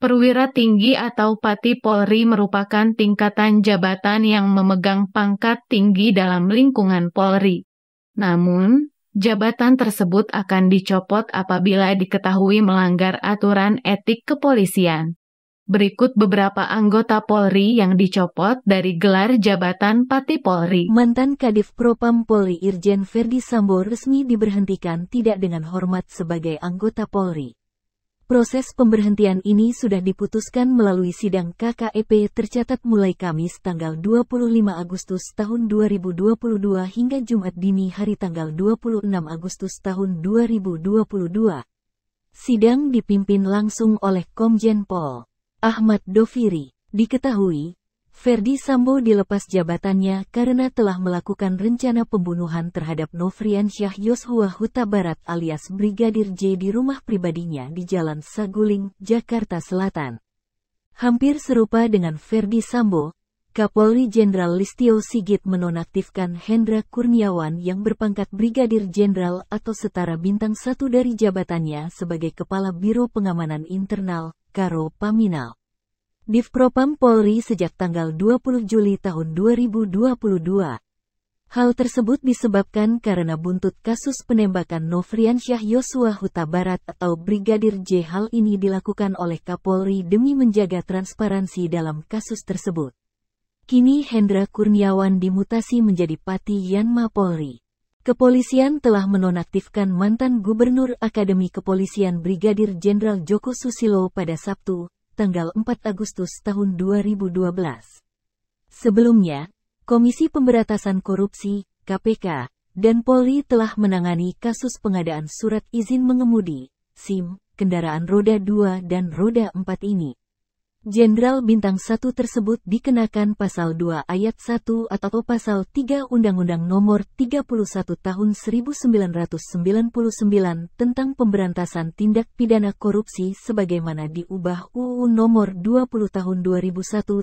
Perwira tinggi atau pati Polri merupakan tingkatan jabatan yang memegang pangkat tinggi dalam lingkungan Polri. Namun, jabatan tersebut akan dicopot apabila diketahui melanggar aturan etik kepolisian. Berikut beberapa anggota Polri yang dicopot dari gelar jabatan pati Polri. Mantan Kadif Propam Polri Irjen Verdi Sambo resmi diberhentikan tidak dengan hormat sebagai anggota Polri. Proses pemberhentian ini sudah diputuskan melalui sidang KKEP tercatat mulai Kamis tanggal 25 Agustus tahun 2022 hingga Jumat dini hari tanggal 26 Agustus tahun 2022. Sidang dipimpin langsung oleh Komjen Pol Ahmad Doviri. Diketahui, Verdi Sambo dilepas jabatannya karena telah melakukan rencana pembunuhan terhadap Novriansyah Yosua Huta Barat alias Brigadir J di rumah pribadinya di Jalan Saguling, Jakarta Selatan. Hampir serupa dengan Verdi Sambo, Kapolri Jenderal Listio Sigit menonaktifkan Hendra Kurniawan yang berpangkat Brigadir Jenderal atau setara bintang satu dari jabatannya sebagai Kepala Biro Pengamanan Internal, Karo Paminal. Div Propam Polri sejak tanggal 20 Juli tahun 2022. Hal tersebut disebabkan karena buntut kasus penembakan Nofriansyah Yosua Huta Barat atau Brigadir J. Hal ini dilakukan oleh Kapolri demi menjaga transparansi dalam kasus tersebut. Kini Hendra Kurniawan dimutasi menjadi Pati Yanma Polri. Kepolisian telah menonaktifkan mantan Gubernur Akademi Kepolisian Brigadir Jenderal Joko Susilo pada Sabtu, tanggal 4 Agustus tahun 2012. Sebelumnya, Komisi Pemberantasan Korupsi (KPK) dan Polri telah menangani kasus pengadaan surat izin mengemudi (SIM) kendaraan roda 2 dan roda 4 ini. Jenderal bintang 1 tersebut dikenakan pasal 2 ayat 1 atau pasal 3 Undang-Undang Nomor 31 Tahun 1999 tentang Pemberantasan Tindak Pidana Korupsi sebagaimana diubah UU Nomor 20 Tahun 2001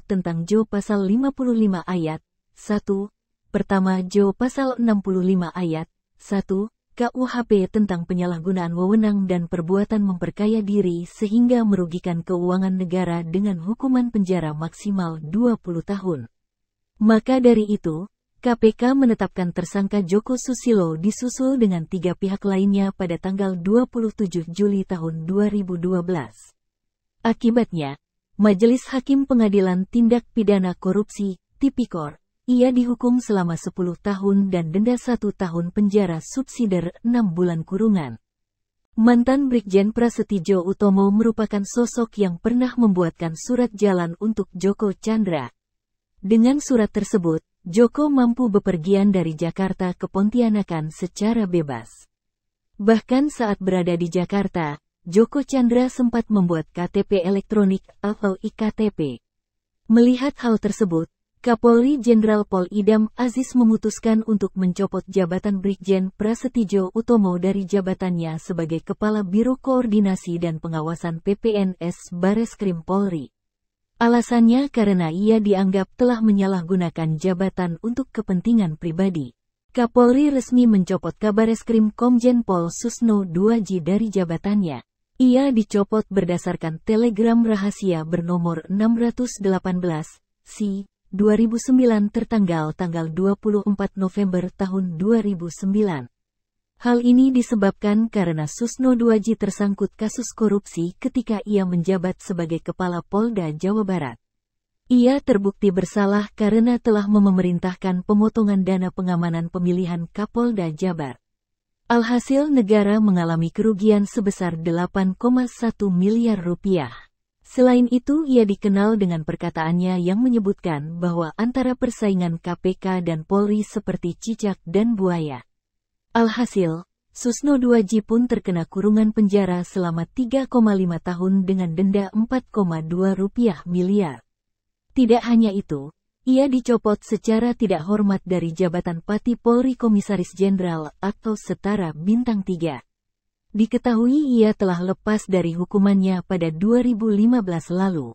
tentang Jo pasal 55 ayat 1. Pertama Jo pasal 65 ayat 1 KUHP tentang penyalahgunaan wewenang dan perbuatan memperkaya diri sehingga merugikan keuangan negara dengan hukuman penjara maksimal 20 tahun. Maka dari itu, KPK menetapkan tersangka Joko Susilo disusul dengan tiga pihak lainnya pada tanggal 27 Juli tahun 2012. Akibatnya, Majelis Hakim Pengadilan Tindak Pidana Korupsi, Tipikor, ia dihukum selama 10 tahun dan denda satu tahun penjara subsider 6 bulan kurungan. Mantan Brigjen Prasetyo Utomo merupakan sosok yang pernah membuatkan surat jalan untuk Joko Chandra. Dengan surat tersebut, Joko mampu bepergian dari Jakarta ke Pontianakan secara bebas. Bahkan saat berada di Jakarta, Joko Chandra sempat membuat KTP elektronik atau IKTP. Melihat hal tersebut, Kapolri Jenderal Pol Idam Aziz memutuskan untuk mencopot jabatan Brigjen Prasetyo Utomo dari jabatannya sebagai Kepala Biro Koordinasi dan Pengawasan PPNS Bareskrim Polri. Alasannya karena ia dianggap telah menyalahgunakan jabatan untuk kepentingan pribadi. Kapolri resmi mencopot Kabareskrim Komjen Pol Susno Duaji dari jabatannya. Ia dicopot berdasarkan telegram rahasia bernomor 618, C, 2009 tertanggal tanggal 24 November tahun 2009. Hal ini disebabkan karena Susno Duaji tersangkut kasus korupsi ketika ia menjabat sebagai Kepala Polda Jawa Barat. Ia terbukti bersalah karena telah memerintahkan pemotongan dana pengamanan pemilihan Kapolda Jabar. Alhasil negara mengalami kerugian sebesar 8,1 miliar rupiah. Selain itu, ia dikenal dengan perkataannya yang menyebutkan bahwa antara persaingan KPK dan Polri seperti cicak dan buaya. Alhasil, Susno 2J pun terkena kurungan penjara selama 3,5 tahun dengan denda 4,2 rupiah miliar. Tidak hanya itu, ia dicopot secara tidak hormat dari jabatan Pati Polri Komisaris Jenderal atau setara bintang 3. Diketahui ia telah lepas dari hukumannya pada 2015 lalu.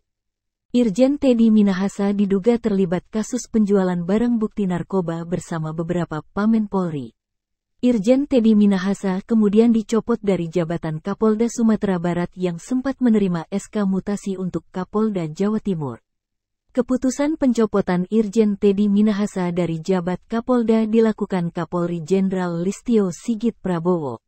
Irjen Teddy Minahasa diduga terlibat kasus penjualan barang bukti narkoba bersama beberapa pamen Polri. Irjen Teddy Minahasa kemudian dicopot dari jabatan Kapolda Sumatera Barat yang sempat menerima SK mutasi untuk Kapolda Jawa Timur. Keputusan pencopotan Irjen Teddy Minahasa dari jabat Kapolda dilakukan Kapolri Jenderal Listio Sigit Prabowo.